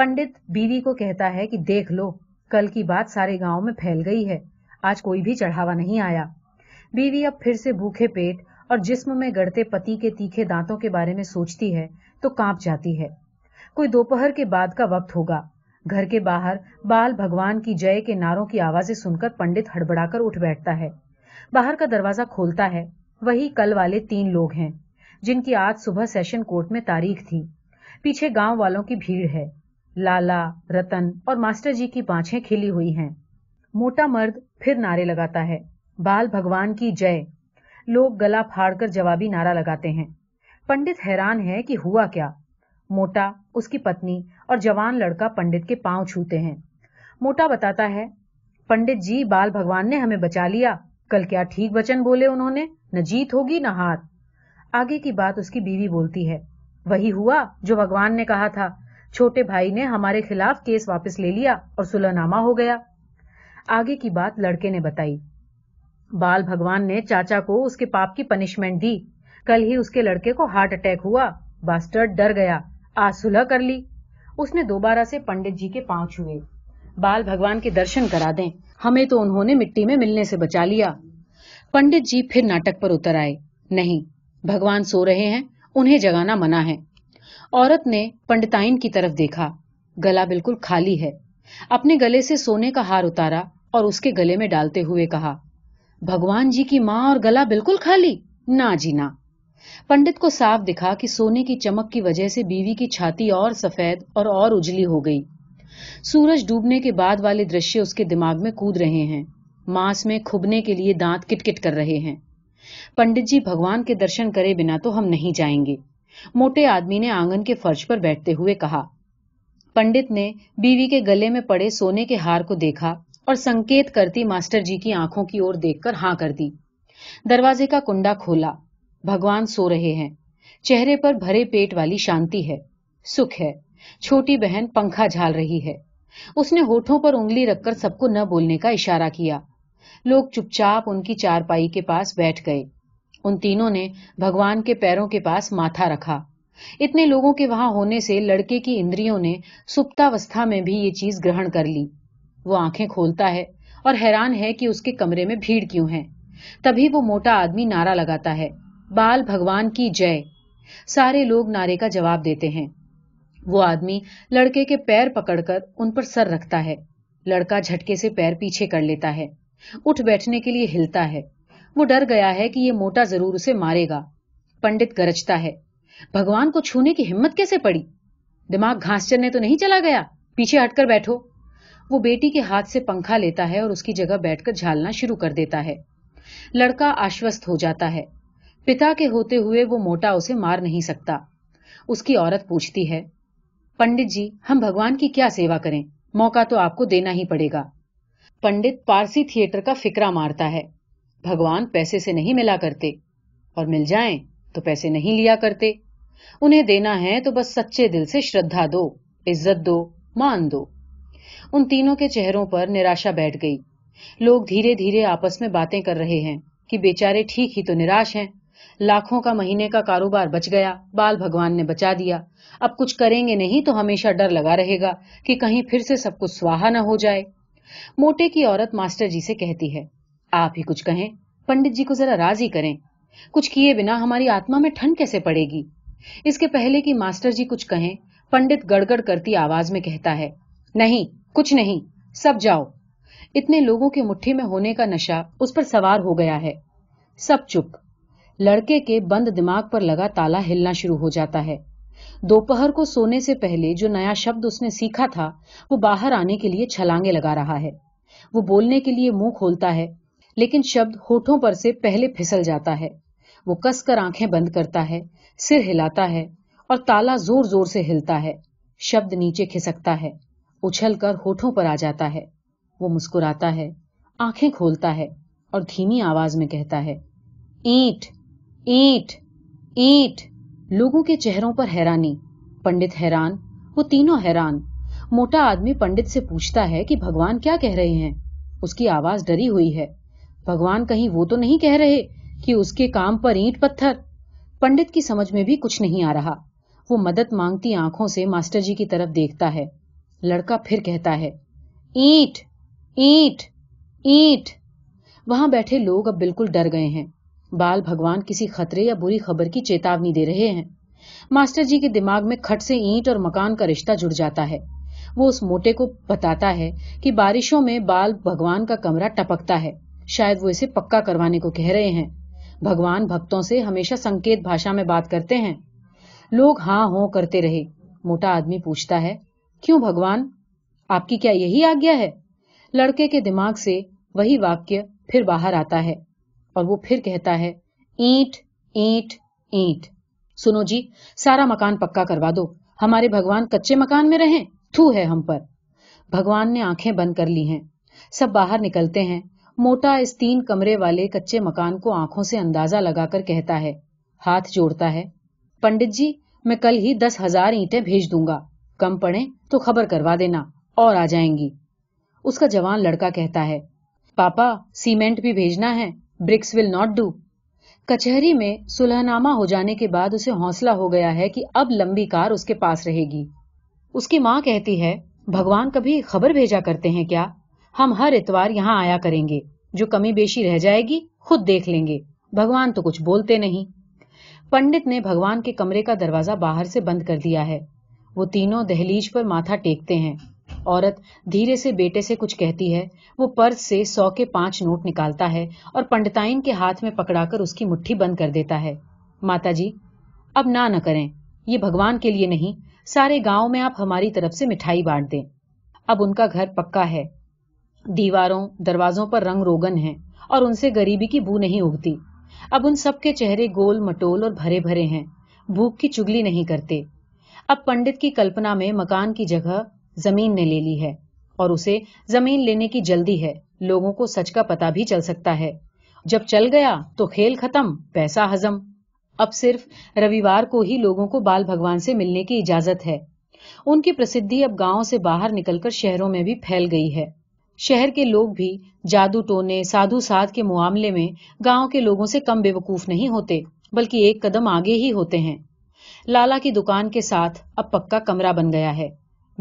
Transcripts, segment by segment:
पंडित बीवी को कहता है कि देख लो कल की बात सारे गांव में फैल गई है आज कोई भी चढ़ावा नहीं आया बीवी अब फिर से भूखे पेट और जिस्म में गढ़ते पति के तीखे दांतों के बारे में सोचती है तो कांप जाती है कोई दोपहर के बाद का वक्त होगा घर के बाहर बाल भगवान की जय के नारों की आवाजें सुनकर पंडित हड़बड़ाकर उठ बैठता है बाहर का दरवाजा खोलता है वही कल वाले तीन लोग हैं जिनकी आज सुबह सेशन कोर्ट में तारीख थी पीछे गांव वालों की भीड़ है लाला रतन और मास्टर जी की बाछे खिली हुई हैं मोटा मर्द फिर नारे लगाता है बाल भगवान की जय लोग गला फाड़कर जवाबी नारा लगाते हैं पंडित हैरान है कि हुआ क्या मोटा उसकी पत्नी और जवान लड़का पंडित के पांव छूते हैं मोटा बताता है पंडित जी बाल भगवान ने हमें बचा लिया कल क्या ठीक वचन बोले उन्होंने न जीत होगी न हार आगे की बात उसकी बीवी बोलती है वही हुआ जो भगवान ने कहा था छोटे भाई ने हमारे खिलाफ केस वापस ले लिया और सुलहनामा हो गया आगे की बात लड़के ने बताई बाल भगवान ने चाचा को उसके पाप की पनिशमेंट दी कल ही उसके लड़के को हार्ट अटैक हुआ बास्टर्ड डर गया आज सुलह कर ली उसने दोबारा से पंडित जी के पांव छुए बाल भगवान के दर्शन करा दें हमें तो उन्होंने मिट्टी में मिलने से बचा लिया पंडित जी फिर नाटक पर उतर आए नहीं भगवान सो रहे हैं उन्हें जगाना मना है औरत ने पंडिताइन की तरफ देखा गला बिल्कुल खाली है अपने गले से सोने का हार उतारा और उसके गले में डालते हुए कहा भगवान जी की मां और गला बिल्कुल खाली ना जी ना पंडित को साफ दिखा कि सोने की चमक की वजह से बीवी की छाती और सफेद और और उजली हो गई सूरज डूबने के बाद वाले दृश्य उसके दिमाग में कूद रहे हैं मांस में खुबने के लिए दांत किटकिट कर रहे हैं पंडित जी भगवान के दर्शन करे बिना तो हम नहीं जाएंगे मोटे आदमी ने आंगन के फर्श पर बैठते हुए कहा पंडित ने बीवी के गले में पड़े सोने के हार को देखा और संकेत करती मास्टर जी की आंखों की ओर देखकर हाँ कर दी दरवाजे का कुंडा खोला भगवान सो रहे हैं चेहरे पर भरे पेट वाली शांति है सुख है छोटी बहन पंखा झाल रही है उसने होठों पर उंगली रखकर सबको न बोलने का इशारा किया लोग चुपचाप उनकी चारपाई के पास बैठ गए उन तीनों ने भगवान के पैरों के पास माथा रखा इतने लोगों के वहां होने से लड़के की इंद्रियों ने सुप्तावस्था में भी ये चीज ग्रहण कर ली वो आंखें खोलता है और हैरान है कि उसके कमरे में भीड़ क्यों है तभी वो मोटा आदमी नारा लगाता है बाल भगवान की जय सारे लोग नारे का जवाब देते हैं वो आदमी लड़के के पैर पकड़कर उन पर सर रखता है लड़का झटके से पैर पीछे कर लेता है उठ बैठने के लिए हिलता है वो डर गया है कि ये मोटा जरूर उसे मारेगा पंडित गरजता है भगवान को छूने की हिम्मत कैसे पड़ी दिमाग घास चलने तो नहीं चला गया पीछे हटकर बैठो वो बेटी के हाथ से पंखा लेता है और उसकी जगह बैठकर झालना शुरू कर देता है लड़का आश्वस्त हो जाता है पिता के होते हुए वो मोटा उसे मार नहीं सकता उसकी औरत पूछती है पंडित जी हम भगवान की क्या सेवा करें मौका तो आपको देना ही पड़ेगा पंडित पारसी थिएटर का फिक्रा मारता है भगवान पैसे से नहीं मिला करते और मिल जाएं तो पैसे नहीं लिया करते उन्हें देना है तो बस सच्चे दिल से श्रद्धा दो इज्जत दो मान दो उन तीनों के चेहरों पर निराशा बैठ गई लोग धीरे धीरे आपस में बातें कर रहे हैं कि बेचारे ठीक ही तो निराश हैं लाखों का महीने का कारोबार बच गया बाल भगवान ने बचा दिया अब कुछ करेंगे नहीं तो हमेशा डर लगा रहेगा कि कहीं फिर से सब कुछ स्वाहा न हो जाए मोटे की औरत मास्टर जी से कहती है आप ही कुछ कहें पंडित जी को जरा राजी करें कुछ किए बिना हमारी आत्मा में ठंड कैसे पड़ेगी इसके पहले कि मास्टर जी कुछ कहें पंडित गड़गड़ करती आवाज में कहता है नहीं कुछ नहीं सब जाओ इतने लोगों के मुट्ठी में होने का नशा उस पर सवार हो गया है सब चुप लड़के के बंद दिमाग पर लगा ताला हिलना शुरू हो जाता है दोपहर को सोने से पहले जो नया शब्द उसने सीखा था वो बाहर आने के लिए छलांगे लगा रहा है वो बोलने के लिए मुंह खोलता है लेकिन शब्द होठों पर से पहले फिसल जाता है वो कसकर आंखें बंद करता है सिर हिलाता है और ताला जोर जोर से हिलता है शब्द नीचे खिसकता है उछल कर होठों पर आ जाता है वो मुस्कुराता है आंखें खोलता है और धीमी आवाज में कहता है ईट ईट ईट लोगों के चेहरों पर हैरानी पंडित हैरान वो तीनों हैरान मोटा आदमी पंडित से पूछता है कि भगवान क्या कह रहे हैं उसकी आवाज डरी हुई है भगवान कहीं वो तो नहीं कह रहे कि उसके काम पर ईंट पत्थर पंडित की समझ में भी कुछ नहीं आ रहा वो मदद मांगती आंखों से मास्टर जी की तरफ देखता है लड़का फिर कहता है ईंट ईंट ईंट वहां बैठे लोग अब बिल्कुल डर गए हैं बाल भगवान किसी खतरे या बुरी खबर की चेतावनी दे रहे हैं मास्टर जी के दिमाग में खट से ईंट और मकान का रिश्ता जुड़ जाता है वो उस मोटे को बताता है कि बारिशों में बाल भगवान का कमरा टपकता है शायद वो इसे पक्का करवाने को कह रहे हैं भगवान भक्तों से हमेशा संकेत भाषा में बात करते हैं लोग हाँ हो करते रहे मोटा आदमी पूछता है क्यों भगवान आपकी क्या यही आज्ञा है लड़के के दिमाग से वही वाक्य फिर बाहर आता है और वो फिर कहता है ईट ईट ईट सुनो जी सारा मकान पक्का करवा दो हमारे भगवान कच्चे मकान में रहें थू है हम पर भगवान ने आंखें बंद कर ली हैं सब बाहर निकलते हैं मोटा इस तीन कमरे वाले कच्चे मकान को आंखों से अंदाजा लगाकर कहता है हाथ जोड़ता है पंडित जी मैं कल ही दस हजार ईटे भेज दूंगा कम पड़े तो खबर करवा देना और आ जाएंगी उसका जवान लड़का कहता है पापा सीमेंट भी भेजना है ब्रिक्स विल नॉट डू कचहरी में सुलहनामा हो जाने के बाद उसे हौसला हो गया है कि अब लंबी कार उसके पास रहेगी उसकी माँ कहती है भगवान कभी खबर भेजा करते हैं क्या हम हर इतवार यहाँ आया करेंगे जो कमी बेशी रह जाएगी खुद देख लेंगे भगवान तो कुछ बोलते नहीं पंडित ने भगवान के कमरे का दरवाजा बाहर से बंद कर दिया है वो तीनों दहलीज पर माथा टेकते हैं औरत धीरे से बेटे से कुछ कहती है वो पर्स से सौ के पांच नोट निकालता है और पंडिताइन के हाथ में पकड़ाकर उसकी मुट्ठी बंद कर देता है माता जी अब ना न करें ये भगवान के लिए नहीं सारे गांव में आप हमारी तरफ से मिठाई बांट दें अब उनका घर पक्का है दीवारों दरवाजों पर रंग रोगन है और उनसे गरीबी की बू नहीं उगती अब उन सबके चेहरे गोल मटोल और भरे भरे हैं भूख की चुगली नहीं करते अब पंडित की कल्पना में मकान की जगह जमीन ने ले ली है और उसे जमीन लेने की जल्दी है लोगों को सच का पता भी चल सकता है जब चल गया तो खेल खत्म पैसा हजम अब सिर्फ रविवार को ही लोगों को बाल भगवान से मिलने की इजाजत है उनकी प्रसिद्धि अब गाँव से बाहर निकलकर शहरों में भी फैल गई है शहर के लोग भी जादू टोने साधु साध के मामले में गांव के लोगों से कम बेवकूफ नहीं होते बल्कि एक कदम आगे ही होते हैं लाला की दुकान के साथ अब पक्का कमरा बन गया है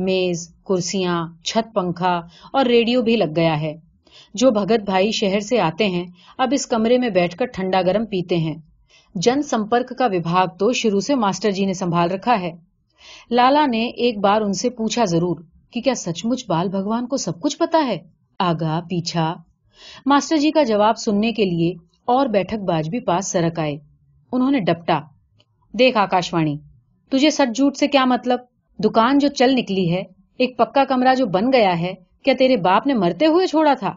मेज कुर्सियां छत पंखा और रेडियो भी लग गया है जो भगत भाई शहर से आते हैं अब इस कमरे में बैठकर ठंडा गर्म पीते हैं जनसंपर्क का विभाग तो शुरू से मास्टर जी ने संभाल रखा है लाला ने एक बार उनसे पूछा जरूर कि क्या सचमुच बाल भगवान को सब कुछ पता है आगा पीछा मास्टर जी का जवाब सुनने के लिए और बैठकबाज भी पास सरक आए उन्होंने डपटा देख आकाशवाणी तुझे सच झूठ से क्या मतलब दुकान जो चल निकली है एक पक्का कमरा जो बन गया है क्या तेरे बाप ने मरते हुए छोड़ा था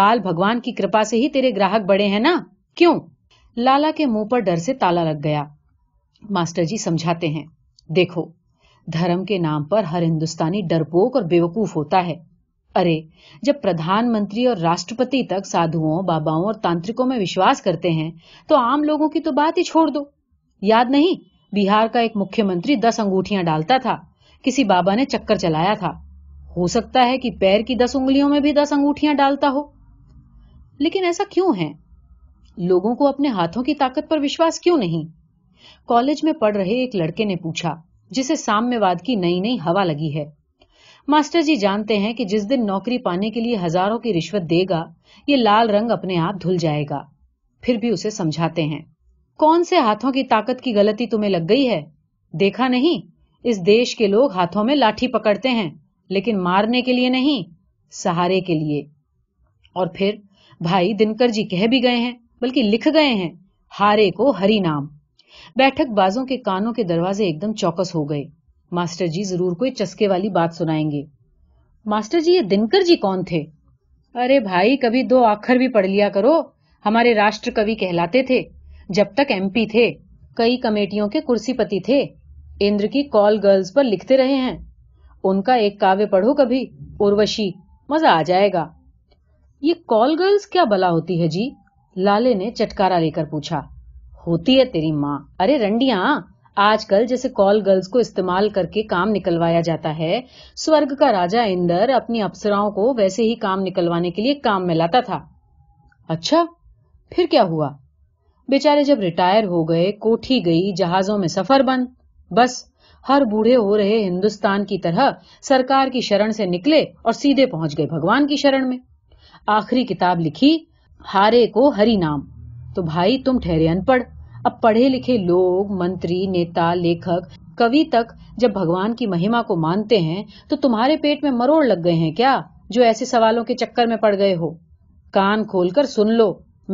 बाल भगवान की कृपा से ही तेरे ग्राहक बड़े हैं ना क्यों लाला के मुंह पर डर से ताला लग गया मास्टर जी समझाते हैं देखो धर्म के नाम पर हर हिंदुस्तानी डरपोक और बेवकूफ होता है अरे जब प्रधानमंत्री और राष्ट्रपति तक साधुओं बाबाओं और तांत्रिकों में विश्वास करते हैं तो आम लोगों की तो बात ही छोड़ दो याद नहीं बिहार का एक मुख्यमंत्री दस अंगूठियां डालता था किसी बाबा ने चक्कर चलाया था हो सकता है कि पैर की दस उंगलियों में भी दस अंगूठियां डालता हो लेकिन ऐसा क्यों है लोगों को अपने हाथों की ताकत पर विश्वास क्यों नहीं कॉलेज में पढ़ रहे एक लड़के ने पूछा जिसे साम्यवाद की नई नई हवा लगी है मास्टर जी जानते हैं कि जिस दिन नौकरी पाने के लिए हजारों की रिश्वत देगा ये लाल रंग अपने आप धुल जाएगा फिर भी उसे समझाते हैं कौन से हाथों की ताकत की गलती तुम्हें लग गई है देखा नहीं इस देश के लोग हाथों में लाठी पकड़ते हैं लेकिन मारने के लिए नहीं सहारे के लिए और फिर भाई दिनकर जी कह भी गए हैं बल्कि लिख गए हैं हारे को हरी नाम बैठक बाजों के कानों के दरवाजे एकदम चौकस हो गए मास्टर जी जरूर कोई चस्के वाली बात सुनाएंगे मास्टर जी ये दिनकर जी कौन थे अरे भाई कभी दो आखर भी पढ़ लिया करो हमारे राष्ट्र कवि कहलाते थे जब तक एमपी थे कई कमेटियों के कुर्सीपति थे इंद्र की कॉल गर्ल्स पर लिखते रहे हैं उनका एक काव्य पढ़ो कभी उर्वशी मजा आ जाएगा ये कॉल गर्ल्स क्या बला होती है जी लाले ने चटकारा लेकर पूछा होती है तेरी माँ अरे रंडिया आजकल जैसे कॉल गर्ल्स को इस्तेमाल करके काम निकलवाया जाता है स्वर्ग का राजा इंदर अपनी अप्सराओं को वैसे ही काम निकलवाने के लिए काम में लाता था अच्छा फिर क्या हुआ बेचारे जब रिटायर हो गए कोठी गई जहाजों में सफर बंद बस हर बूढ़े हो रहे हिंदुस्तान की तरह सरकार की शरण से निकले और सीधे पहुंच गए भगवान की शरण में आखिरी किताब लिखी हारे को हरी नाम तो भाई तुम ठहरे अनपढ़ अब पढ़े लिखे लोग मंत्री नेता लेखक कवि तक जब भगवान की महिमा को मानते हैं तो तुम्हारे पेट में मरोड़ लग गए हैं क्या जो ऐसे सवालों के चक्कर में पड़ गए हो कान खोलकर सुन लो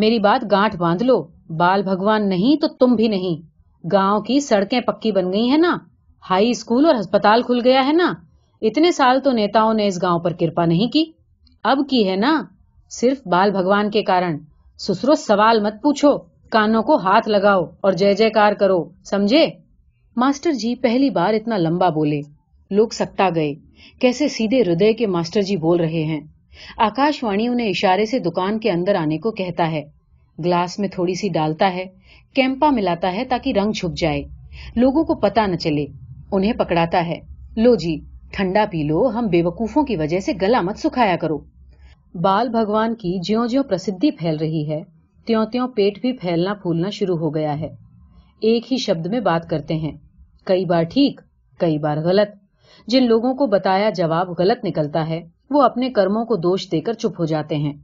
मेरी बात गांठ बांध लो बाल भगवान नहीं तो तुम भी नहीं गांव की सड़कें पक्की बन गई है ना हाई स्कूल और अस्पताल खुल गया है ना इतने साल तो नेताओं ने इस गांव पर कृपा नहीं की अब की है ना सिर्फ बाल भगवान के कारण सुसरो सवाल मत पूछो कानों को हाथ लगाओ और जय जयकार करो समझे मास्टर जी पहली बार इतना लंबा बोले लोग सकता गए कैसे सीधे हृदय के मास्टर जी बोल रहे हैं आकाशवाणी उन्हें इशारे से दुकान के अंदर आने को कहता है ग्लास में थोड़ी सी डालता है कैंपा मिलाता है ताकि रंग छुप जाए लोगों को पता न चले उन्हें पकड़ाता है लो जी ठंडा पी लो हम बेवकूफों की वजह से गला मत सुखाया करो बाल भगवान की ज्यो ज्यो प्रसिद्धि फैल रही है त्यों त्यों पेट भी फैलना फूलना शुरू हो गया है एक ही शब्द में बात करते हैं कई बार ठीक कई बार गलत जिन लोगों को बताया जवाब गलत निकलता है वो अपने कर्मों को दोष देकर चुप हो जाते हैं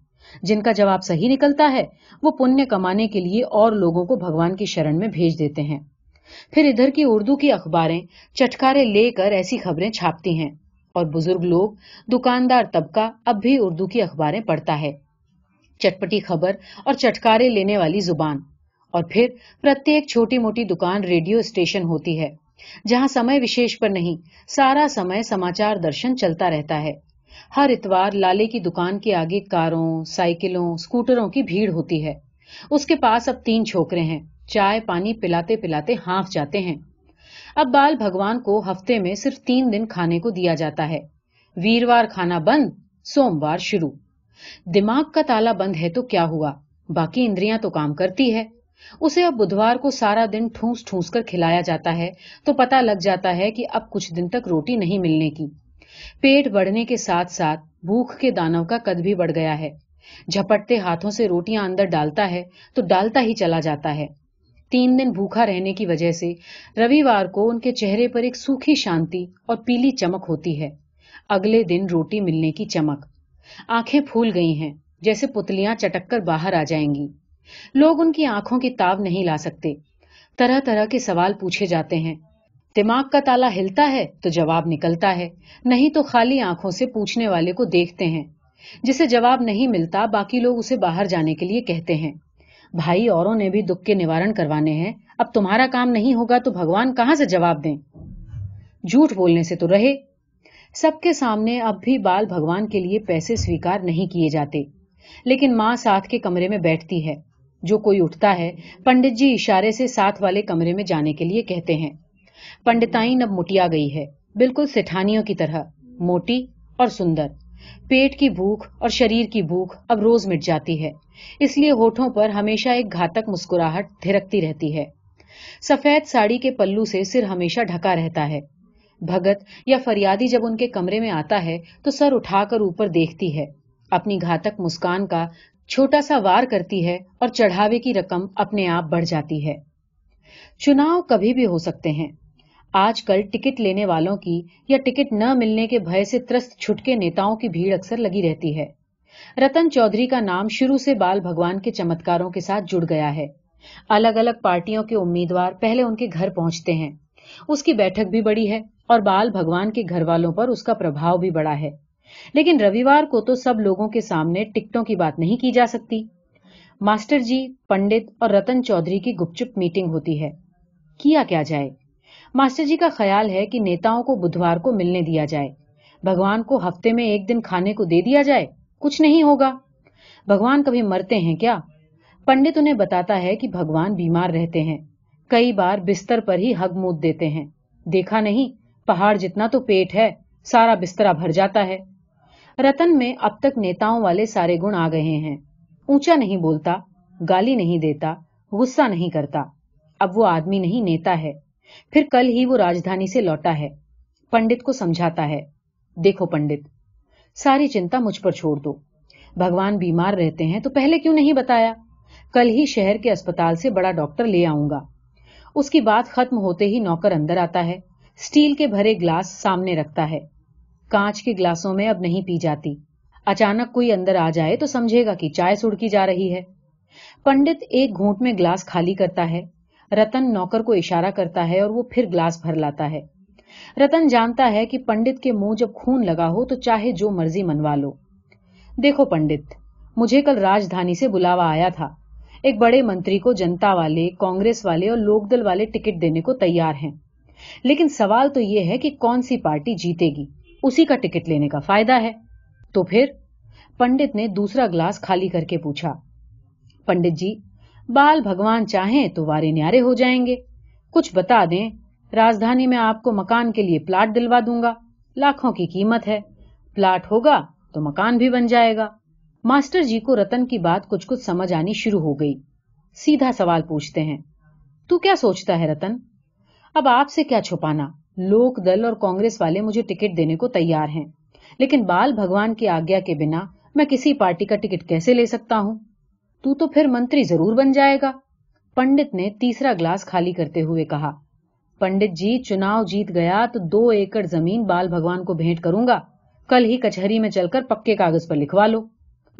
जिनका जवाब सही निकलता है वो पुण्य कमाने के लिए और लोगों को भगवान की शरण में भेज देते हैं फिर इधर की उर्दू की अखबारें चटकारे लेकर ऐसी खबरें छापती हैं और बुजुर्ग लोग दुकानदार तबका अब भी उर्दू की अखबारें पढ़ता है चटपटी खबर और चटकारे लेने वाली जुबान और फिर प्रत्येक छोटी मोटी दुकान रेडियो स्टेशन होती है जहाँ समय विशेष पर नहीं सारा समय समाचार दर्शन चलता रहता है हर इतवार लाले की दुकान के आगे कारों साइकिलों स्कूटरों की भीड़ होती है उसके पास अब तीन छोकरे हैं चाय पानी पिलाते पिलाते हाफ जाते हैं अब बाल भगवान को हफ्ते में सिर्फ तीन दिन खाने को दिया जाता है वीरवार खाना बंद सोमवार शुरू दिमाग का ताला बंद है तो क्या हुआ बाकी इंद्रिया तो काम करती है उसे अब बुधवार को सारा दिन ठूस ठूस कर खिलाया जाता है तो पता लग जाता है कि अब कुछ दिन तक रोटी नहीं मिलने की पेट बढ़ने के साथ साथ भूख के दानव का कद भी बढ़ गया है झपटते हाथों से रोटियां अंदर डालता है तो डालता ही चला जाता है तीन दिन भूखा रहने की वजह से रविवार को उनके चेहरे पर एक सूखी शांति और पीली चमक होती है अगले दिन रोटी मिलने की चमक आंखें फूल गई हैं जैसे पुतलियां चटक कर बाहर आ जाएंगी लोग उनकी आंखों की ताव नहीं ला सकते तरह तरह के सवाल पूछे जाते हैं दिमाग का ताला हिलता है तो जवाब निकलता है नहीं तो खाली आंखों से पूछने वाले को देखते हैं जिसे जवाब नहीं मिलता बाकी लोग उसे बाहर जाने के लिए कहते हैं भाई औरों ने भी दुख के निवारण करवाने हैं अब तुम्हारा काम नहीं होगा तो भगवान कहाँ से जवाब दें झूठ बोलने से तो रहे सबके सामने अब भी बाल भगवान के लिए पैसे स्वीकार नहीं किए जाते लेकिन माँ साथ के कमरे में बैठती है जो कोई उठता है पंडित जी इशारे से साथ वाले कमरे में जाने के लिए कहते हैं पंडिताइन अब मुटिया गई है बिल्कुल सेठानियों की तरह मोटी और सुंदर पेट की भूख और शरीर की भूख अब रोज मिट जाती है इसलिए होठों पर हमेशा एक घातक मुस्कुराहट धिरकती रहती है सफेद साड़ी के पल्लू से सिर हमेशा ढका रहता है भगत या फरियादी जब उनके कमरे में आता है तो सर उठाकर ऊपर देखती है अपनी घातक मुस्कान का छोटा सा वार करती है और चढ़ावे की रकम अपने आप बढ़ जाती है चुनाव कभी भी हो सकते हैं आजकल टिकट लेने वालों की या टिकट न मिलने के भय से त्रस्त छुटके नेताओं की भीड़ अक्सर लगी रहती है रतन चौधरी का नाम शुरू से बाल भगवान के चमत्कारों के साथ जुड़ गया है अलग अलग पार्टियों के उम्मीदवार पहले उनके घर पहुंचते हैं उसकी बैठक भी बड़ी है और बाल भगवान के घर वालों पर उसका प्रभाव भी बड़ा है लेकिन रविवार को तो सब लोगों के सामने टिकटों की बात नहीं की जा सकती मास्टर जी पंडित और रतन चौधरी की गुपचुप मीटिंग होती है किया क्या जाए मास्टर जी का ख्याल है कि नेताओं को बुधवार को मिलने दिया जाए भगवान को हफ्ते में एक दिन खाने को दे दिया जाए कुछ नहीं होगा भगवान कभी मरते हैं क्या पंडित उन्हें बताता है कि भगवान बीमार रहते हैं कई बार बिस्तर पर ही हग मूद देते हैं देखा नहीं पहाड़ जितना तो पेट है सारा बिस्तरा भर जाता है रतन में अब तक नेताओं वाले सारे गुण आ गए हैं ऊंचा नहीं बोलता गाली नहीं देता गुस्सा नहीं करता अब वो आदमी नहीं नेता है फिर कल ही वो राजधानी से लौटा है पंडित को समझाता है देखो पंडित सारी चिंता मुझ पर छोड़ दो भगवान बीमार रहते हैं तो पहले क्यों नहीं बताया कल ही शहर के अस्पताल से बड़ा डॉक्टर ले आऊंगा उसकी बात खत्म होते ही नौकर अंदर आता है स्टील के भरे ग्लास सामने रखता है कांच के ग्लासों में अब नहीं पी जाती अचानक कोई अंदर आ जाए तो समझेगा कि चाय सुड़की जा रही है पंडित एक घूंट में ग्लास खाली करता है रतन नौकर को इशारा करता है और वो फिर ग्लास भर लाता है रतन जानता है कि पंडित के मुंह जब खून लगा हो तो चाहे जो मर्जी मनवा लो देखो पंडित मुझे कल राजधानी से बुलावा आया था एक बड़े मंत्री को जनता वाले कांग्रेस वाले और लोकदल वाले टिकट देने को तैयार हैं लेकिन सवाल तो ये है कि कौन सी पार्टी जीतेगी उसी का टिकट लेने का फायदा है तो फिर पंडित ने दूसरा ग्लास खाली करके पूछा पंडित जी बाल भगवान चाहे तो वारे न्यारे हो जाएंगे कुछ बता दें राजधानी में आपको मकान के लिए प्लाट दिलवा दूंगा लाखों की कीमत है प्लाट होगा तो मकान भी बन जाएगा मास्टर जी को रतन की बात कुछ कुछ समझ आनी शुरू हो गई सीधा सवाल पूछते हैं तू क्या सोचता है रतन अब आपसे क्या छुपाना लोक दल और कांग्रेस वाले मुझे टिकट देने को तैयार हैं लेकिन बाल भगवान की आज्ञा के बिना मैं किसी पार्टी का टिकट कैसे ले सकता हूँ तू तो फिर मंत्री जरूर बन जाएगा पंडित ने तीसरा ग्लास खाली करते हुए कहा पंडित जी चुनाव जीत गया तो दो एकड़ जमीन बाल भगवान को भेंट करूंगा कल ही कचहरी में चलकर पक्के कागज पर लिखवा लो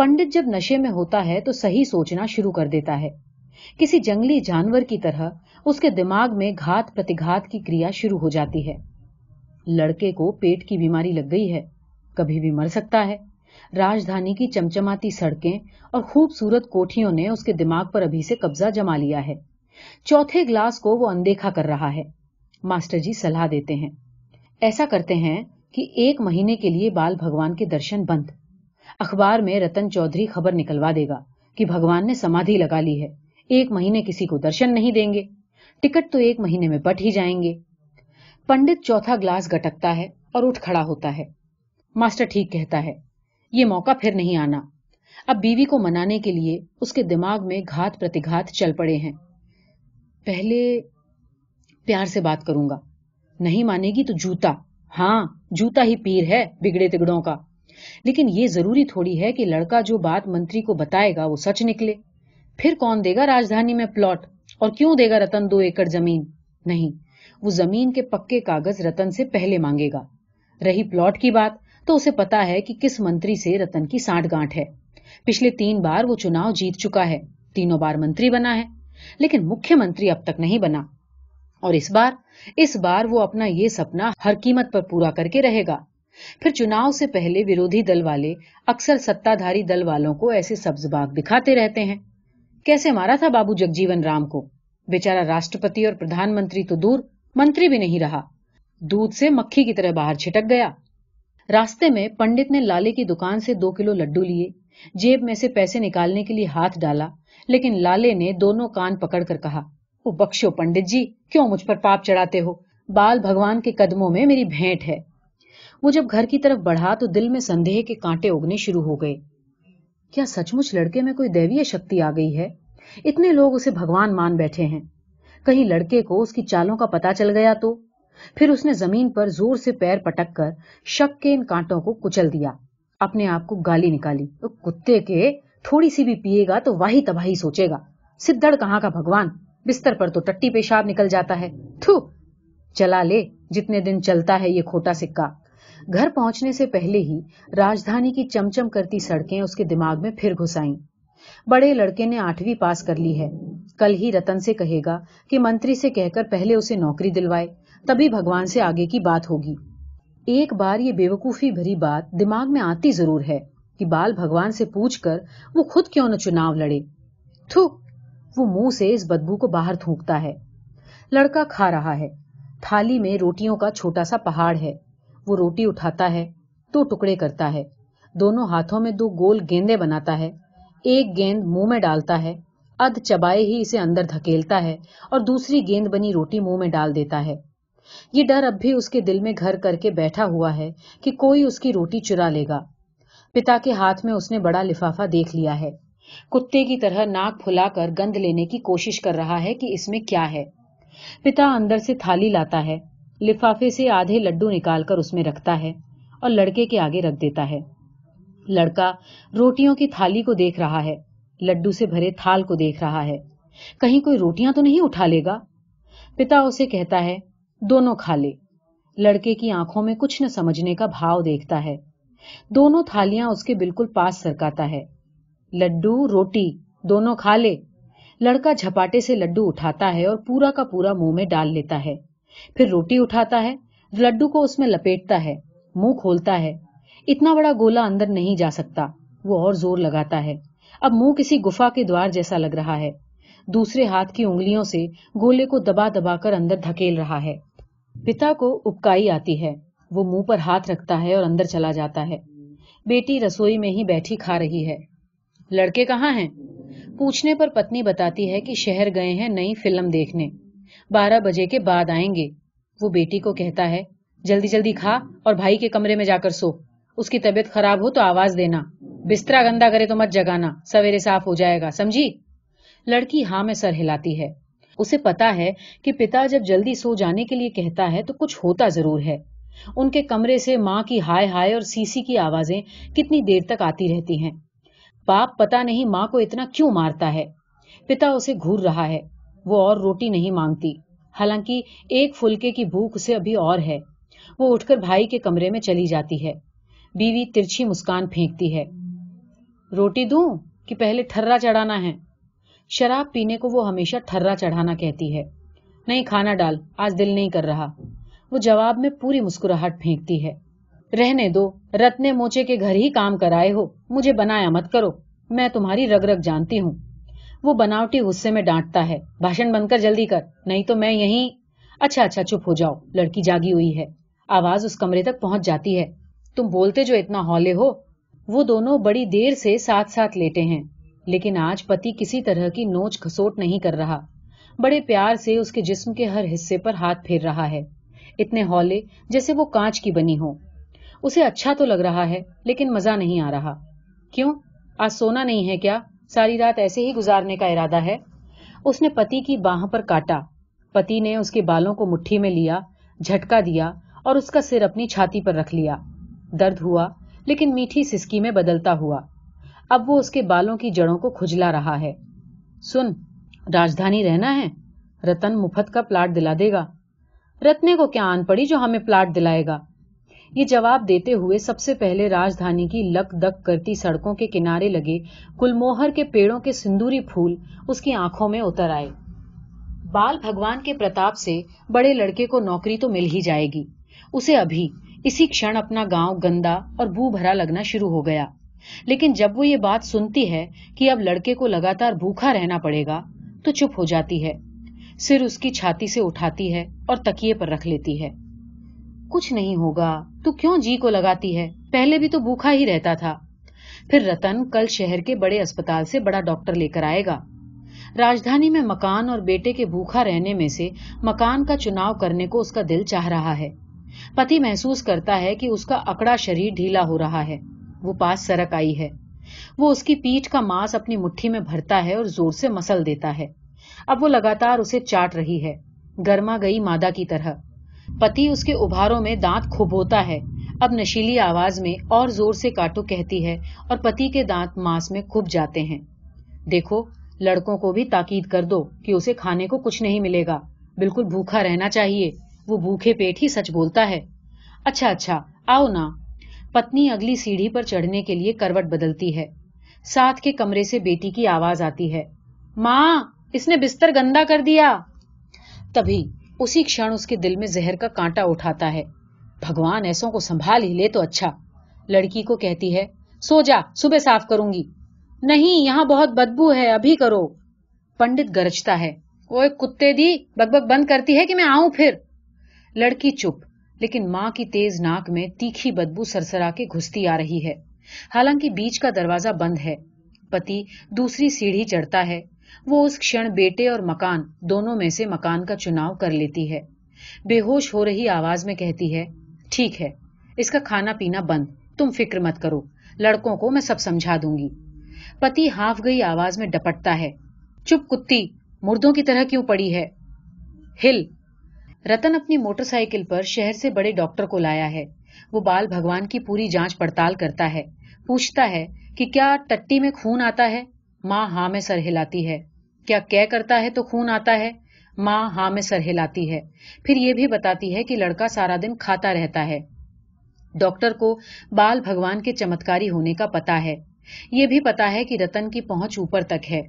पंडित जब नशे में होता है तो सही सोचना शुरू कर देता है किसी जंगली जानवर की तरह उसके दिमाग में घात प्रतिघात की क्रिया शुरू हो जाती है लड़के को पेट की बीमारी लग गई है कभी भी मर सकता है राजधानी की चमचमाती सड़कें और खूबसूरत कोठियों ने उसके दिमाग पर अभी से कब्जा जमा लिया है चौथे ग्लास को वो अनदेखा कर रहा है मास्टर जी सलाह देते हैं ऐसा करते हैं कि एक महीने के लिए बाल भगवान के दर्शन बंद अखबार में रतन चौधरी खबर निकलवा देगा कि भगवान ने समाधि लगा ली है एक महीने किसी को दर्शन नहीं देंगे टिकट तो एक महीने में बट ही जाएंगे पंडित चौथा ग्लास गटकता है और उठ खड़ा होता है मास्टर ठीक कहता है ये मौका फिर नहीं आना अब बीवी को मनाने के लिए उसके दिमाग में घात प्रतिघात चल पड़े हैं पहले प्यार से बात करूंगा नहीं मानेगी तो जूता हाँ जूता ही पीर है बिगड़े तिगड़ों का लेकिन ये जरूरी थोड़ी है कि लड़का जो बात मंत्री को बताएगा वो सच निकले फिर कौन देगा राजधानी में प्लॉट और क्यों देगा रतन दो एकड़ जमीन नहीं वो जमीन के पक्के कागज रतन से पहले मांगेगा रही प्लॉट की बात तो उसे पता है कि किस मंत्री से रतन की सांठ गांठ है पिछले तीन बार वो चुनाव जीत चुका है तीनों बार मंत्री बना है लेकिन मुख्यमंत्री अब तक नहीं बना और इस बार इस बार वो अपना ये सपना हर कीमत पर पूरा करके रहेगा फिर चुनाव से पहले विरोधी दल वाले अक्सर सत्ताधारी दल वालों को ऐसे सब्ज बाग दिखाते रहते हैं कैसे मारा था बाबू जगजीवन राम को बेचारा राष्ट्रपति और प्रधानमंत्री तो दूर मंत्री भी नहीं रहा दूध से मक्खी की तरह बाहर छिटक गया रास्ते में पंडित ने लाले की दुकान से दो किलो लड्डू लिए जेब में से पैसे निकालने के लिए हाथ डाला लेकिन लाले ने दोनों कान पकड़ कर कहा वो बख्शो पंडित जी क्यों मुझ पर पाप चढ़ाते हो बाल भगवान के कदमों में मेरी भेंट है वो जब घर की तरफ बढ़ा तो दिल में संदेह के कांटे उगने शुरू हो गए क्या सचमुच लड़के में कोई दैवीय शक्ति आ गई है इतने लोग उसे भगवान मान बैठे हैं कहीं लड़के को उसकी चालों का पता चल गया तो फिर उसने जमीन पर जोर से पैर पटक कर शक के इन कांटों को कुचल दिया अपने आप को गाली निकाली तो कुत्ते के थोड़ी सी भी पिएगा तो वाही तबाही सोचेगा सिद्धड़ कहाँ का भगवान बिस्तर पर तो टट्टी पेशाब निकल जाता है थू चला ले जितने दिन चलता है ये खोटा सिक्का घर पहुंचने से पहले ही राजधानी की चमचम करती सड़कें उसके दिमाग में फिर घुस आई बड़े लड़के ने आठवीं पास कर ली है कल ही रतन से कहेगा कि मंत्री से कहकर पहले उसे नौकरी दिलवाए तभी भगवान से आगे की बात होगी एक बार ये बेवकूफी भरी बात दिमाग में आती जरूर है कि बाल भगवान से पूछ कर वो खुद क्यों न चुनाव लड़े थू वो मुंह से इस बदबू को बाहर थूकता है लड़का खा रहा है थाली में रोटियों का छोटा सा पहाड़ है वो रोटी उठाता है तो टुकड़े करता है दोनों हाथों में दो गोल गेंदे बनाता है एक गेंद मुंह में डालता है अध चबाए ही इसे अंदर धकेलता है और दूसरी गेंद बनी रोटी मुंह में डाल देता है ये डर अब भी उसके दिल में घर करके बैठा हुआ है कि कोई उसकी रोटी चुरा लेगा पिता के हाथ में उसने बड़ा लिफाफा देख लिया है कुत्ते की तरह नाक फुलाकर गंद लेने की कोशिश कर रहा है कि इसमें क्या है पिता अंदर से थाली लाता है लिफाफे से आधे लड्डू निकालकर उसमें रखता है और लड़के के आगे रख देता है लड़का रोटियों की थाली को देख रहा है लड्डू से भरे थाल को देख रहा है कहीं कोई रोटियां तो नहीं उठा लेगा पिता उसे कहता है दोनों खा ले लड़के की आंखों में कुछ न समझने का भाव देखता है दोनों थालियां उसके बिल्कुल पास सरकाता है लड्डू रोटी दोनों खा ले लड़का झपाटे से लड्डू उठाता है और पूरा का पूरा मुंह में डाल लेता है फिर रोटी उठाता है लड्डू को उसमें लपेटता है मुंह खोलता है इतना बड़ा गोला अंदर नहीं जा सकता वो और जोर लगाता है अब मुंह किसी गुफा के द्वार जैसा लग रहा है दूसरे हाथ की उंगलियों से गोले को दबा दबाकर अंदर धकेल रहा है पिता को उपकाई आती है वो मुंह पर हाथ रखता है और अंदर चला जाता है बेटी रसोई में ही बैठी खा रही है लड़के कहाँ हैं पूछने पर पत्नी बताती है कि शहर गए हैं नई फिल्म देखने बारह बजे के बाद आएंगे वो बेटी को कहता है जल्दी जल्दी खा और भाई के कमरे में जाकर सो उसकी तबीयत खराब हो तो आवाज देना बिस्तरा गंदा करे तो मत जगाना सवेरे साफ हो जाएगा समझी लड़की हाँ में सर हिलाती है उसे पता है कि पिता जब जल्दी सो जाने के लिए कहता है तो कुछ होता जरूर है उनके कमरे से माँ की हाय हाय और सीसी की आवाजें कितनी देर तक आती रहती हैं बाप पता नहीं माँ को इतना क्यों मारता है पिता उसे घूर रहा है वो और रोटी नहीं मांगती हालांकि एक फुलके की भूख उसे अभी और है वो उठकर भाई के कमरे में चली जाती है बीवी तिरछी मुस्कान फेंकती है रोटी दू कि पहले ठर्रा चढ़ाना है शराब पीने को वो हमेशा ठर्रा चढ़ाना कहती है नहीं खाना डाल आज दिल नहीं कर रहा वो जवाब में पूरी मुस्कुराहट फेंकती है रहने दो रत्ने मोचे के घर ही काम कराए हो मुझे बनाया मत करो मैं तुम्हारी रग रग जानती हूँ वो बनावटी गुस्से में डांटता है भाषण बनकर जल्दी कर नहीं तो मैं यही अच्छा अच्छा चुप हो जाओ लड़की जागी हुई है आवाज उस कमरे तक पहुंच जाती है तुम बोलते जो इतना हौले हो वो दोनों बड़ी देर से साथ साथ लेटे हैं लेकिन आज पति किसी तरह की नोच खसोट नहीं कर रहा बड़े प्यार से उसके जिस्म के हर हिस्से पर हाथ फेर रहा है इतने हौले जैसे वो कांच की बनी हो उसे अच्छा तो लग रहा है लेकिन मजा नहीं आ रहा क्यों आज सोना नहीं है क्या सारी रात ऐसे ही गुजारने का इरादा है उसने पति की बाह पर काटा पति ने उसके बालों को मुठ्ठी में लिया झटका दिया और उसका सिर अपनी छाती पर रख लिया दर्द हुआ लेकिन मीठी सिस्की में बदलता हुआ अब वो उसके बालों की जड़ों को खुजला रहा है सुन राजधानी रहना है रतन मुफत का प्लाट दिला देगा रत्ने को क्या आन पड़ी जो हमें प्लाट दिलाएगा ये जवाब देते हुए सबसे पहले राजधानी की लक दक करती सड़कों के किनारे लगे कुलमोहर के पेड़ों के सिंदूरी फूल उसकी आंखों में उतर आए बाल भगवान के प्रताप से बड़े लड़के को नौकरी तो मिल ही जाएगी उसे अभी इसी क्षण अपना गांव गंदा और भू भरा लगना शुरू हो गया लेकिन जब वो ये बात सुनती है कि अब लड़के को लगातार भूखा रहना पड़ेगा तो चुप हो जाती है सिर उसकी छाती से उठाती है और तकिए पर रख लेती है कुछ नहीं होगा तू क्यों जी को लगाती है पहले भी तो भूखा ही रहता था फिर रतन कल शहर के बड़े अस्पताल से बड़ा डॉक्टर लेकर आएगा राजधानी में मकान और बेटे के भूखा रहने में से मकान का चुनाव करने को उसका दिल चाह रहा है पति महसूस करता है कि उसका अकड़ा शरीर ढीला हो रहा है वो पास सरक आई है वो उसकी पीठ का मांस अपनी मुट्ठी में भरता है और जोर से मसल देता है अब वो लगातार उसे चाट रही है गर्मा गई मादा की तरह पति उसके उभारों में दांत खुबोता है अब नशीली आवाज में और जोर से काटो कहती है और पति के दांत मांस में खुब जाते हैं देखो लड़कों को भी ताकीद कर दो कि उसे खाने को कुछ नहीं मिलेगा बिल्कुल भूखा रहना चाहिए वो भूखे पेट ही सच बोलता है अच्छा अच्छा आओ ना पत्नी अगली सीढ़ी पर चढ़ने के लिए करवट बदलती है साथ के कमरे से बेटी की आवाज आती है माँ इसने बिस्तर गंदा कर दिया तभी उसी क्षण उसके दिल में जहर का कांटा उठाता है भगवान ऐसों को संभाल ही ले तो अच्छा लड़की को कहती है सो जा सुबह साफ करूंगी नहीं यहाँ बहुत बदबू है अभी करो पंडित गरजता है वो एक कुत्ते दी बकबक बंद करती है कि मैं आऊं फिर लड़की चुप लेकिन मां की तेज नाक में तीखी बदबू सरसरा के घुसती आ रही है हालांकि बीच का दरवाजा बंद है पति दूसरी सीढ़ी चढ़ता है वो उस क्षण बेटे और मकान दोनों में से मकान का चुनाव कर लेती है बेहोश हो रही आवाज में कहती है ठीक है इसका खाना पीना बंद तुम फिक्र मत करो लड़कों को मैं सब समझा दूंगी पति हाफ गई आवाज में डपटता है चुप कुत्ती मुर्दों की तरह क्यों पड़ी है हिल रतन अपनी मोटरसाइकिल पर शहर से बड़े डॉक्टर को लाया है वो बाल भगवान की पूरी जांच पड़ताल करता है पूछता है कि क्या टट्टी में खून आता है माँ हाँ में सर हिलाती है क्या कै करता है तो खून आता है माँ हाँ में सर हिलाती है फिर ये भी बताती है कि लड़का सारा दिन खाता रहता है डॉक्टर को बाल भगवान के चमत्कारी होने का पता है ये भी पता है कि रतन की पहुंच ऊपर तक है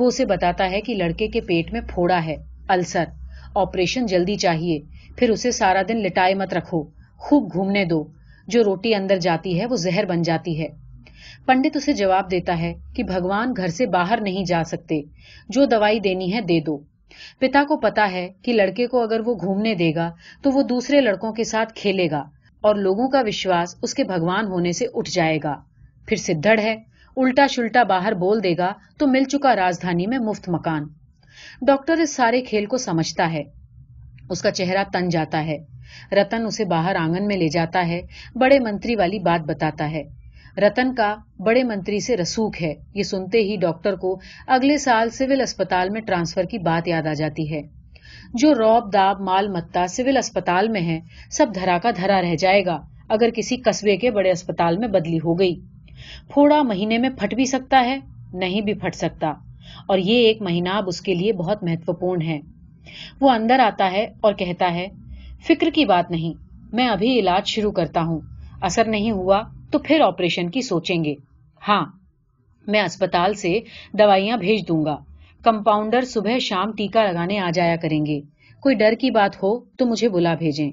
वो उसे बताता है कि लड़के के पेट में फोड़ा है अल्सर ऑपरेशन जल्दी चाहिए फिर उसे सारा दिन लिटाए मत रखो खूब घूमने दो जो रोटी अंदर जाती है वो जहर बन जाती है पंडित उसे जवाब देता है कि भगवान घर से बाहर नहीं जा सकते जो दवाई देनी है दे दो पिता को पता है कि लड़के को अगर वो घूमने देगा तो वो दूसरे लड़कों के साथ खेलेगा और लोगों का विश्वास उसके भगवान होने से उठ जाएगा फिर सिद्धड़ है उल्टा शुल्टा बाहर बोल देगा तो मिल चुका राजधानी में मुफ्त मकान डॉक्टर इस सारे खेल को समझता है उसका चेहरा तन जाता है रतन उसे बाहर आंगन में ले जाता है बड़े मंत्री वाली बात बताता है रतन का बड़े मंत्री से रसूख है ये सुनते ही डॉक्टर को अगले साल सिविल अस्पताल में ट्रांसफर की बात याद आ जाती है जो रौब दाब माल मत्ता सिविल अस्पताल में है सब धरा का धरा रह जाएगा अगर किसी कस्बे के बड़े अस्पताल में बदली हो गई फोड़ा महीने में फट भी सकता है नहीं भी फट सकता और ये एक महीना अब उसके लिए बहुत महत्वपूर्ण है वो अंदर आता है और कहता है फिक्र की बात नहीं मैं अभी इलाज शुरू करता हूँ असर नहीं हुआ तो फिर ऑपरेशन की सोचेंगे हाँ मैं अस्पताल से दवाइयाँ भेज दूंगा कंपाउंडर सुबह शाम टीका लगाने आ जाया करेंगे कोई डर की बात हो तो मुझे बुला भेजें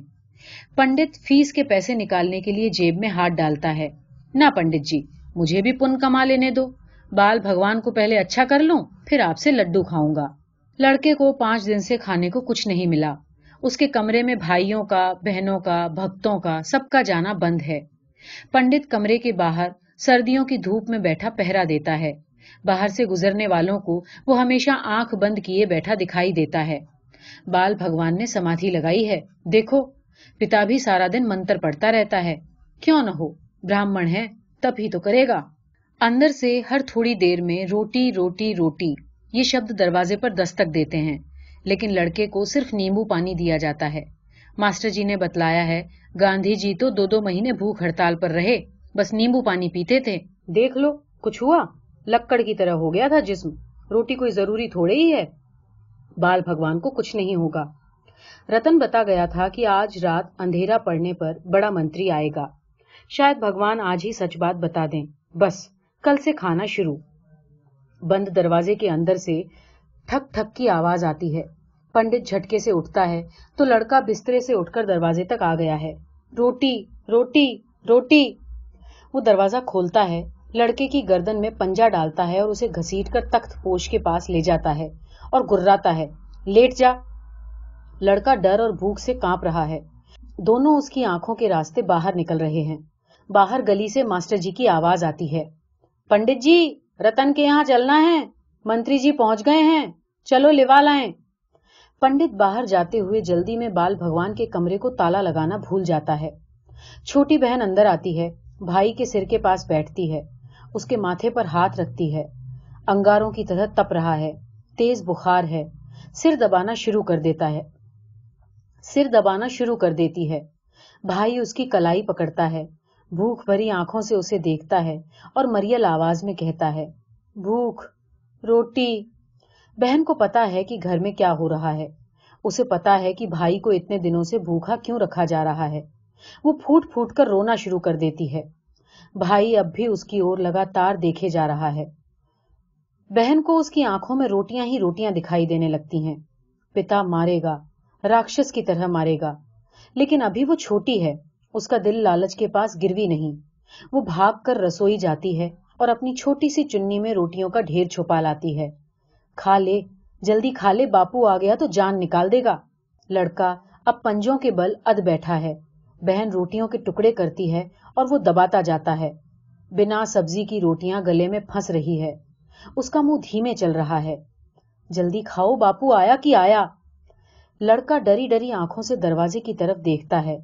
पंडित फीस के पैसे निकालने के लिए जेब में हाथ डालता है ना पंडित जी मुझे भी पुन कमा लेने दो बाल भगवान को पहले अच्छा कर लूं फिर आपसे लड्डू खाऊंगा लड़के को पांच दिन से खाने को कुछ नहीं मिला उसके कमरे में भाइयों का बहनों का भक्तों का सबका जाना बंद है पंडित कमरे के बाहर सर्दियों की धूप में बैठा पहरा देता है बाहर से गुजरने वालों को वो हमेशा आंख बंद किए बैठा दिखाई देता है बाल भगवान ने समाधि लगाई है देखो पिता भी सारा दिन मंत्र पढ़ता रहता है क्यों न हो ब्राह्मण है तब ही तो करेगा अंदर से हर थोड़ी देर में रोटी रोटी रोटी ये शब्द दरवाजे पर दस्तक देते हैं लेकिन लड़के को सिर्फ नींबू पानी दिया जाता है मास्टर जी ने बतलाया है गांधी जी तो दो दो महीने भूख हड़ताल पर रहे बस नींबू पानी पीते थे देख लो कुछ हुआ लक्कड़ की तरह हो गया था जिसम रोटी कोई जरूरी थोड़े ही है बाल भगवान को कुछ नहीं होगा रतन बता गया था कि आज रात अंधेरा पड़ने पर बड़ा मंत्री आएगा शायद भगवान आज ही सच बात बता दें बस कल से खाना शुरू बंद दरवाजे के अंदर से ठक ठक की आवाज आती है पंडित झटके से उठता है तो लड़का बिस्तरे से उठकर दरवाजे तक आ गया है रोटी रोटी रोटी वो दरवाजा खोलता है लड़के की गर्दन में पंजा डालता है और उसे घसीट कर तख्त पोष के पास ले जाता है और गुर्राता है लेट जा लड़का डर और भूख से कांप रहा है दोनों उसकी आंखों के रास्ते बाहर निकल रहे हैं बाहर गली से मास्टर जी की आवाज आती है पंडित जी रतन के यहाँ चलना है मंत्री जी पहुंच गए हैं चलो लिवा लाए पंडित बाहर जाते हुए जल्दी में बाल भगवान के कमरे को ताला लगाना भूल जाता है छोटी बहन अंदर आती है भाई के सिर के पास बैठती है उसके माथे पर हाथ रखती है अंगारों की तरह तप रहा है तेज बुखार है सिर दबाना शुरू कर देता है सिर दबाना शुरू कर देती है भाई उसकी कलाई पकड़ता है भूख भरी आंखों से उसे देखता है और मरियल आवाज में कहता है भूख रोटी बहन को पता है कि घर में क्या हो रहा है उसे पता है कि भाई को इतने दिनों से भूखा क्यों रखा जा रहा है वो फूट फूट कर रोना शुरू कर देती है भाई अब भी उसकी ओर लगातार देखे जा रहा है बहन को उसकी आंखों में रोटियां ही रोटियां दिखाई देने लगती हैं पिता मारेगा राक्षस की तरह मारेगा लेकिन अभी वो छोटी है उसका दिल लालच के पास गिरवी नहीं वो भाग कर रसोई जाती है और अपनी छोटी सी चुन्नी में रोटियों का ढेर छुपा लाती है खा ले जल्दी खा ले बापू आ गया तो जान निकाल देगा लड़का अब पंजों के बल अद बैठा है बहन रोटियों के टुकड़े करती है और वो दबाता जाता है बिना सब्जी की रोटियां गले में फंस रही है उसका मुंह धीमे चल रहा है जल्दी खाओ बापू आया कि आया लड़का डरी डरी आंखों से दरवाजे की तरफ देखता है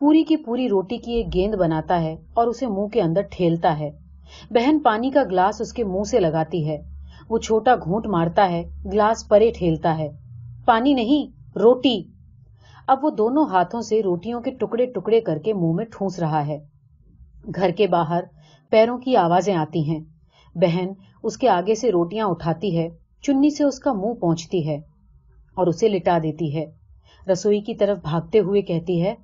पूरी की पूरी रोटी की एक गेंद बनाता है और उसे मुंह के अंदर ठेलता है बहन पानी का ग्लास उसके मुंह से लगाती है वो छोटा घूंट मारता है ग्लास परे ठेलता है पानी नहीं रोटी अब वो दोनों हाथों से रोटियों के टुकड़े टुकड़े करके मुंह में ठूंस रहा है घर के बाहर पैरों की आवाजें आती हैं बहन उसके आगे से रोटियां उठाती है चुन्नी से उसका मुंह पहुंचती है और उसे लिटा देती है रसोई की तरफ भागते हुए कहती है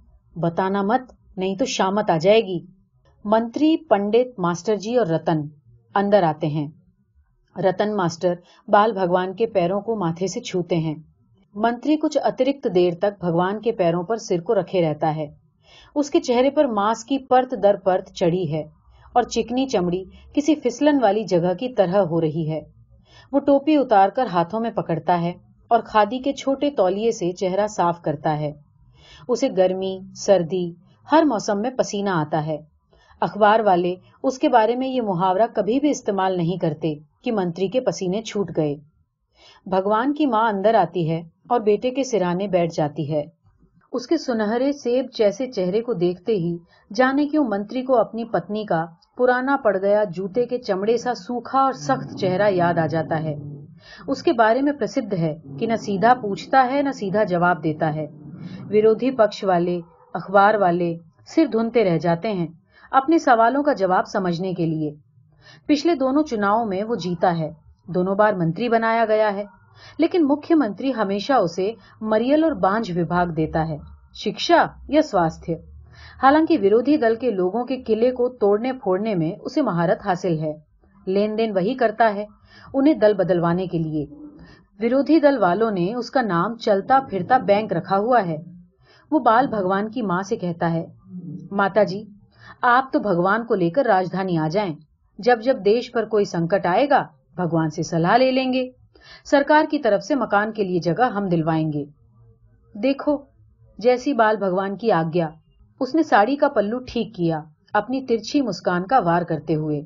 बताना मत नहीं तो शामत आ जाएगी मंत्री पंडित मास्टर जी और रतन अंदर आते हैं रतन मास्टर बाल भगवान के पैरों को माथे से छूते हैं मंत्री कुछ अतिरिक्त देर तक भगवान के पैरों पर सिर को रखे रहता है उसके चेहरे पर मांस की परत दर परत चढ़ी है और चिकनी चमड़ी किसी फिसलन वाली जगह की तरह हो रही है वो टोपी उतारकर हाथों में पकड़ता है और खादी के छोटे तौलिए से चेहरा साफ करता है उसे गर्मी सर्दी हर मौसम में पसीना आता है अखबार वाले उसके बारे में ये मुहावरा कभी भी इस्तेमाल नहीं करते कि मंत्री के पसीने छूट गए भगवान की माँ अंदर आती है और बेटे के सिराने बैठ जाती है उसके सुनहरे सेब जैसे चेहरे को देखते ही जाने क्यों मंत्री को अपनी पत्नी का पुराना पड़ गया जूते के चमड़े सा सूखा और सख्त चेहरा याद आ जाता है उसके बारे में प्रसिद्ध है कि न सीधा पूछता है न सीधा जवाब देता है विरोधी पक्ष वाले अखबार वाले सिर धुनते रह जाते हैं अपने सवालों का जवाब समझने के लिए पिछले दोनों चुनावों में वो जीता है दोनों बार मंत्री बनाया गया है लेकिन मुख्यमंत्री हमेशा उसे मरियल और बांझ विभाग देता है शिक्षा या स्वास्थ्य हालांकि विरोधी दल के लोगों के किले को तोड़ने फोड़ने में उसे महारत हासिल है लेन देन वही करता है उन्हें दल बदलवाने के लिए विरोधी दल वालों ने उसका नाम चलता फिरता बैंक रखा हुआ है वो बाल भगवान की माँ से कहता है माता जी आप तो भगवान को लेकर राजधानी आ जाएं। जब जब देश पर कोई संकट आएगा भगवान से सलाह ले लेंगे सरकार की तरफ से मकान के लिए जगह हम दिलवाएंगे देखो जैसी बाल भगवान की आज्ञा उसने साड़ी का पल्लू ठीक किया अपनी तिरछी मुस्कान का वार करते हुए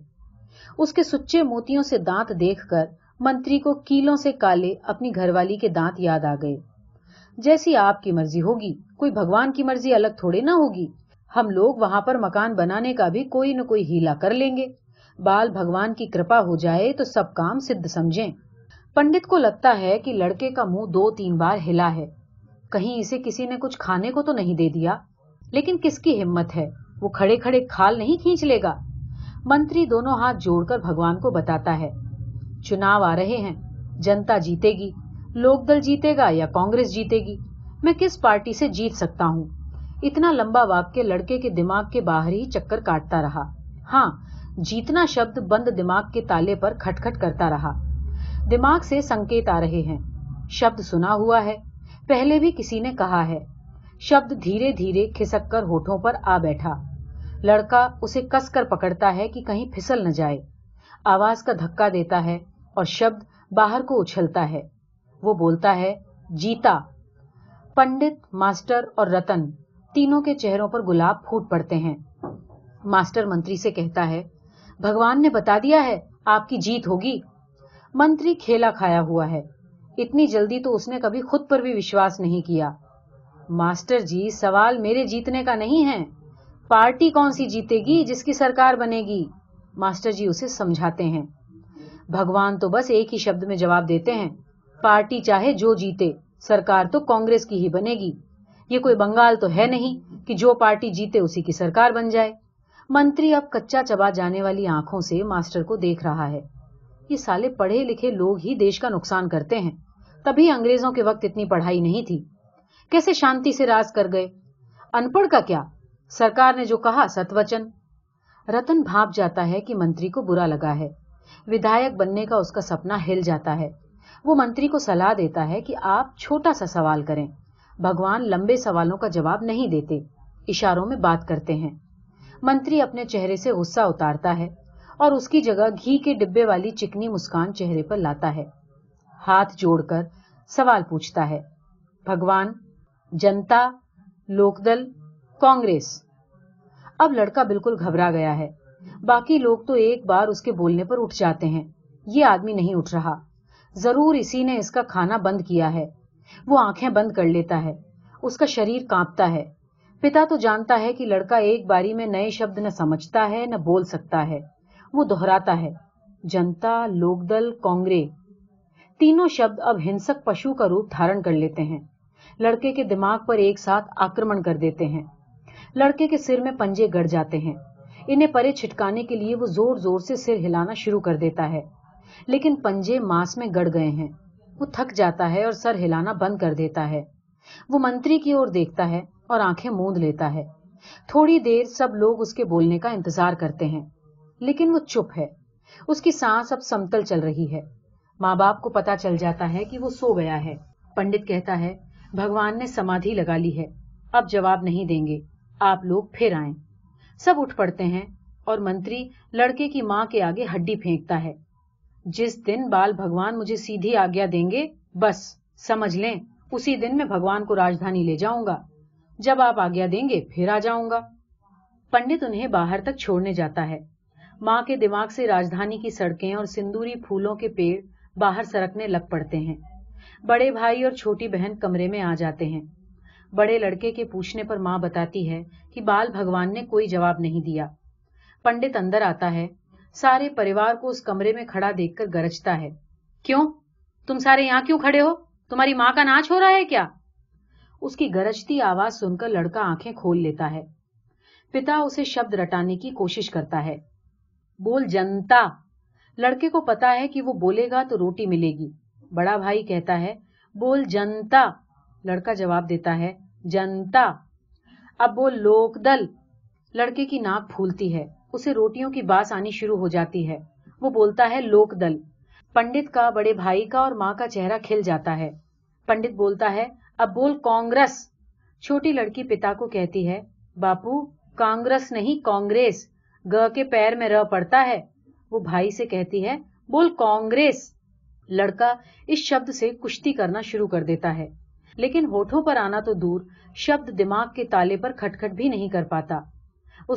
उसके सुच्चे मोतियों से दांत देखकर मंत्री को कीलों से काले अपनी घरवाली के दांत याद आ गए जैसी आपकी मर्जी होगी कोई भगवान की मर्जी अलग थोड़े ना होगी हम लोग वहाँ पर मकान बनाने का भी कोई न कोई हीला कर लेंगे बाल भगवान की कृपा हो जाए तो सब काम सिद्ध समझे पंडित को लगता है की लड़के का मुँह दो तीन बार हिला है कहीं इसे किसी ने कुछ खाने को तो नहीं दे दिया लेकिन किसकी हिम्मत है वो खड़े खड़े खाल नहीं खींच लेगा मंत्री दोनों हाथ जोड़कर भगवान को बताता है चुनाव आ रहे हैं जनता जीतेगी लोकदल जीतेगा या कांग्रेस जीतेगी मैं किस पार्टी से जीत सकता हूँ इतना लंबा वाक्य लड़के के दिमाग के बाहर ही चक्कर काटता रहा हाँ जीतना शब्द बंद दिमाग के ताले पर खटखट करता रहा दिमाग से संकेत आ रहे हैं शब्द सुना हुआ है पहले भी किसी ने कहा है शब्द धीरे धीरे खिसक कर होठों पर आ बैठा लड़का उसे कसकर पकड़ता है कि कहीं फिसल न जाए आवाज का धक्का देता है और शब्द बाहर को उछलता है वो बोलता है जीता पंडित मास्टर और रतन तीनों के चेहरों पर गुलाब फूट पड़ते हैं मास्टर मंत्री से कहता है भगवान ने बता दिया है आपकी जीत होगी मंत्री खेला खाया हुआ है इतनी जल्दी तो उसने कभी खुद पर भी विश्वास नहीं किया मास्टर जी सवाल मेरे जीतने का नहीं है पार्टी कौन सी जीतेगी जिसकी सरकार बनेगी मास्टर जी उसे समझाते हैं भगवान तो बस एक ही शब्द में जवाब देते हैं पार्टी चाहे जो जीते सरकार तो कांग्रेस की ही बनेगी ये कोई बंगाल तो है नहीं कि जो पार्टी जीते उसी की सरकार बन जाए मंत्री अब कच्चा चबा जाने वाली आंखों से मास्टर को देख रहा है ये साले पढ़े लिखे लोग ही देश का नुकसान करते हैं तभी अंग्रेजों के वक्त इतनी पढ़ाई नहीं थी कैसे शांति से राज कर गए अनपढ़ का क्या सरकार ने जो कहा सतवचन रतन भाप जाता है कि मंत्री को बुरा लगा है विधायक बनने का उसका सपना हिल जाता है वो मंत्री को सलाह देता है कि आप छोटा सा सवाल करें भगवान लंबे सवालों का जवाब नहीं देते इशारों में बात करते हैं मंत्री अपने चेहरे से गुस्सा उतारता है और उसकी जगह घी के डिब्बे वाली चिकनी मुस्कान चेहरे पर लाता है हाथ जोड़कर सवाल पूछता है भगवान जनता लोकदल कांग्रेस अब लड़का बिल्कुल घबरा गया है बाकी लोग तो एक बार उसके बोलने पर उठ जाते हैं ये आदमी नहीं उठ रहा जरूर इसी ने इसका खाना बंद किया है वो आंखें बंद कर लेता है उसका शरीर कांपता है पिता तो जानता है कि लड़का एक बारी में नए शब्द न समझता है न बोल सकता है वो दोहराता है जनता लोकदल कांग्रेस तीनों शब्द अब हिंसक पशु का रूप धारण कर लेते हैं लड़के के दिमाग पर एक साथ आक्रमण कर देते हैं लड़के के सिर में पंजे गड़ जाते हैं इन्हें परे छिटकाने के लिए वो जोर जोर से सिर हिलाना शुरू कर देता है लेकिन पंजे मांस में गड़ गए हैं वो थक जाता है और सर हिलाना बंद कर देता है वो मंत्री की ओर देखता है और आंखें मूंद लेता है थोड़ी देर सब लोग उसके बोलने का इंतजार करते हैं लेकिन वो चुप है उसकी सांस अब समतल चल रही है माँ बाप को पता चल जाता है कि वो सो गया है पंडित कहता है भगवान ने समाधि लगा ली है अब जवाब नहीं देंगे आप लोग फिर आए सब उठ पड़ते हैं और मंत्री लड़के की मां के आगे हड्डी फेंकता है जिस दिन बाल भगवान मुझे सीधी आज्ञा देंगे बस समझ लें उसी दिन मैं भगवान को राजधानी ले जाऊंगा जब आप आज्ञा देंगे फिर आ जाऊंगा पंडित उन्हें बाहर तक छोड़ने जाता है माँ के दिमाग से राजधानी की सड़कें और सिंदूरी फूलों के पेड़ बाहर सरकने लग पड़ते हैं बड़े भाई और छोटी बहन कमरे में आ जाते हैं बड़े लड़के के पूछने पर माँ बताती है कि बाल भगवान ने कोई जवाब नहीं दिया पंडित अंदर आता है सारे परिवार को उस कमरे में खड़ा देखकर गरजता है क्यों तुम सारे यहाँ क्यों खड़े हो तुम्हारी माँ का नाच हो रहा है क्या उसकी गरजती आवाज सुनकर लड़का आंखें खोल लेता है पिता उसे शब्द रटाने की कोशिश करता है बोल जनता लड़के को पता है कि वो बोलेगा तो रोटी मिलेगी बड़ा भाई कहता है बोल जनता लड़का जवाब देता है जनता अब वो लोकदल लड़के की नाक फूलती है उसे रोटियों की बास आनी शुरू हो जाती है वो बोलता है लोकदल पंडित का बड़े भाई का और माँ का चेहरा खिल जाता है पंडित बोलता है अब बोल कांग्रेस छोटी लड़की पिता को कहती है बापू कांग्रेस नहीं कांग्रेस ग के पैर में रह पड़ता है वो भाई से कहती है बोल कांग्रेस लड़का इस शब्द से कुश्ती करना शुरू कर देता है लेकिन होठों पर आना तो दूर शब्द दिमाग के ताले पर खटखट भी नहीं कर पाता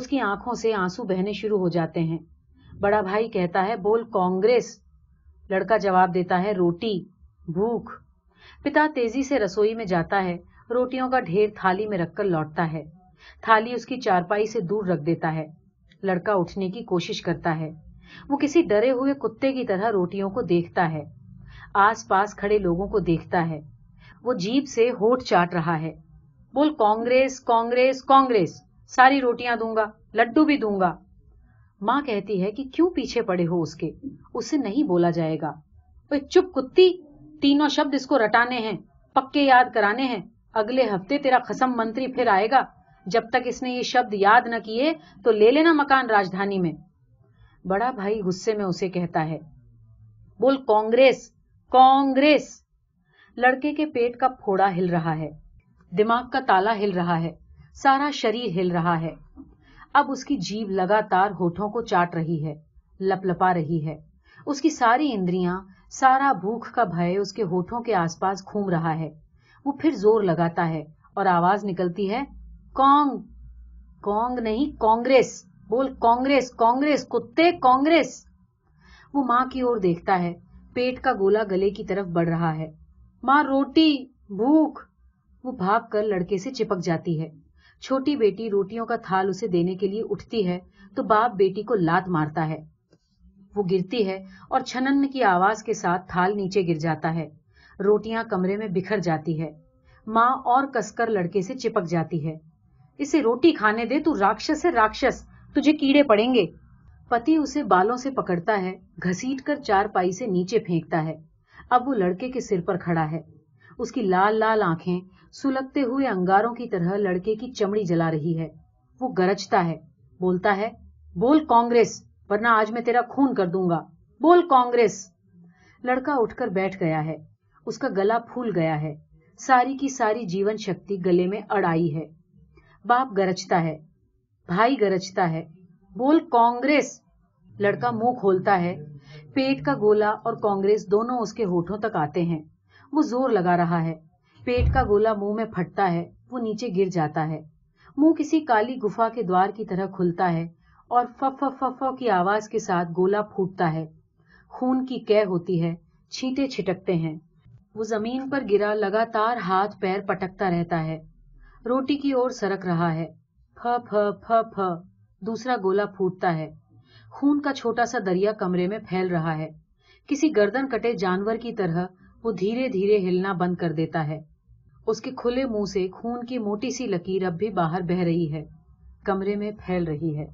उसकी आंखों से आंसू बहने शुरू हो जाते हैं बड़ा भाई कहता है बोल कांग्रेस लड़का जवाब देता है रोटी भूख पिता तेजी से रसोई में जाता है रोटियों का ढेर थाली में रखकर लौटता है थाली उसकी चारपाई से दूर रख देता है लड़का उठने की कोशिश करता है वो किसी डरे हुए कुत्ते की तरह रोटियों को देखता है आसपास खड़े लोगों को देखता है वो जीप से होठ चाट रहा है बोल कांग्रेस कांग्रेस कांग्रेस सारी रोटियां दूंगा लड्डू भी दूंगा माँ कहती है कि क्यों पीछे पड़े हो उसके उसे नहीं बोला जाएगा वे चुप कुत्ती तीनों शब्द इसको रटाने हैं पक्के याद कराने हैं अगले हफ्ते तेरा खसम मंत्री फिर आएगा जब तक इसने ये शब्द याद न किए तो ले लेना मकान राजधानी में बड़ा भाई गुस्से में उसे कहता है बोल कांग्रेस कांग्रेस लड़के के पेट का फोड़ा हिल रहा है दिमाग का ताला हिल रहा है सारा शरीर हिल रहा है अब उसकी जीव लगातार होठों को चाट रही है लपलपा रही है उसकी सारी इंद्रिया सारा भूख का भय उसके होठों के आसपास घूम रहा है वो फिर जोर लगाता है और आवाज निकलती है कॉन्ग कौंग नहीं कांग्रेस बोल कांग्रेस कांग्रेस कुत्ते कांग्रेस वो मां की ओर देखता है पेट का गोला गले की तरफ बढ़ रहा है माँ रोटी भूख वो भाग कर लड़के से चिपक जाती है छोटी बेटी रोटियों का थाल उसे देने के लिए उठती है तो बाप बेटी को लात मारता है वो गिरती है और छनन्न की आवाज के साथ थाल नीचे गिर जाता है रोटियां कमरे में बिखर जाती है माँ और कसकर लड़के से चिपक जाती है इसे रोटी खाने दे तू राक्षस है राक्षस तुझे कीड़े पड़ेंगे पति उसे बालों से पकड़ता है घसीट कर चार पाई से नीचे फेंकता है अब वो लड़के के सिर पर खड़ा है उसकी लाल लाल आंखें सुलगते हुए अंगारों की तरह लड़के की चमड़ी जला रही है वो गरजता है बोलता है बोल कांग्रेस वरना आज मैं तेरा खून कर दूंगा बोल कांग्रेस लड़का उठकर बैठ गया है उसका गला फूल गया है सारी की सारी जीवन शक्ति गले में अड़ाई है बाप गरजता है भाई गरजता है बोल कांग्रेस लड़का मुंह खोलता है पेट का गोला और कांग्रेस दोनों उसके होठों तक आते हैं वो जोर लगा रहा है पेट का गोला मुंह में फटता है वो नीचे गिर जाता है मुंह किसी काली गुफा के द्वार की तरह खुलता है और फफ फफ की आवाज के साथ गोला फूटता है खून की कै होती है छीटे छिटकते हैं वो जमीन पर गिरा लगातार हाथ पैर पटकता रहता है रोटी की ओर सरक रहा है फ फ फ फ दूसरा गोला फूटता है खून का छोटा सा दरिया कमरे में फैल रहा है किसी गर्दन कटे जानवर की तरह वो धीरे धीरे हिलना बंद कर देता है उसके खुले मुंह से खून की मोटी सी लकीर अब भी बाहर बह रही है कमरे में फैल रही है